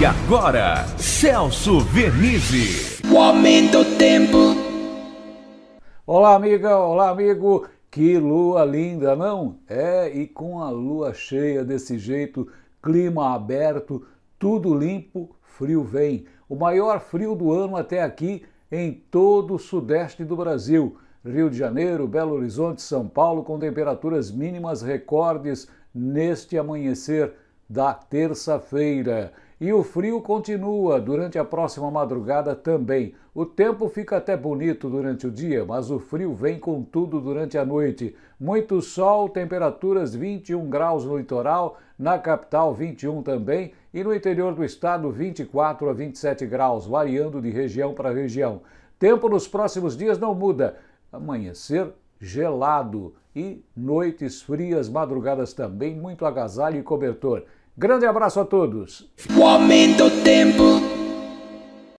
E agora, Celso Vernizzi. O aumento do tempo. Olá, amiga, olá, amigo. Que lua linda, não? É, e com a lua cheia desse jeito, clima aberto, tudo limpo, frio vem. O maior frio do ano até aqui em todo o sudeste do Brasil. Rio de Janeiro, Belo Horizonte, São Paulo, com temperaturas mínimas recordes neste amanhecer da terça-feira. E o frio continua durante a próxima madrugada também. O tempo fica até bonito durante o dia, mas o frio vem com tudo durante a noite. Muito sol, temperaturas 21 graus no litoral, na capital 21 também e no interior do estado 24 a 27 graus, variando de região para região. Tempo nos próximos dias não muda. Amanhecer gelado e noites frias, madrugadas também, muito agasalho e cobertor. Grande abraço a todos. O aumento tem